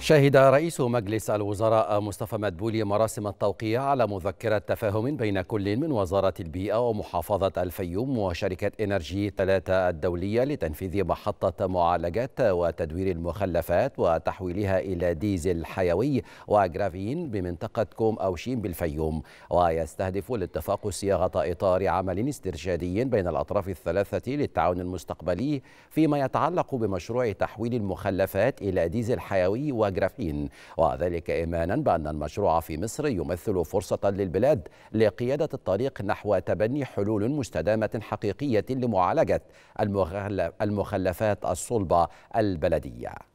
شهد رئيس مجلس الوزراء مصطفى مدبولي مراسم التوقيع على مذكرة تفاهم بين كل من وزارة البيئة ومحافظة الفيوم وشركة إنرجي ثلاثة الدولية لتنفيذ محطة معالجة وتدوير المخلفات وتحويلها إلى ديزل حيوي وجرافين بمنطقة كوم أوشين بالفيوم ويستهدف الاتفاق صياغة إطار عمل استرشادي بين الأطراف الثلاثة للتعاون المستقبلي فيما يتعلق بمشروع تحويل المخلفات إلى ديزل حيوي و وجرافين وذلك إيمانا بأن المشروع في مصر يمثل فرصة للبلاد لقيادة الطريق نحو تبني حلول مستدامة حقيقية لمعالجة المخلفات الصلبة البلدية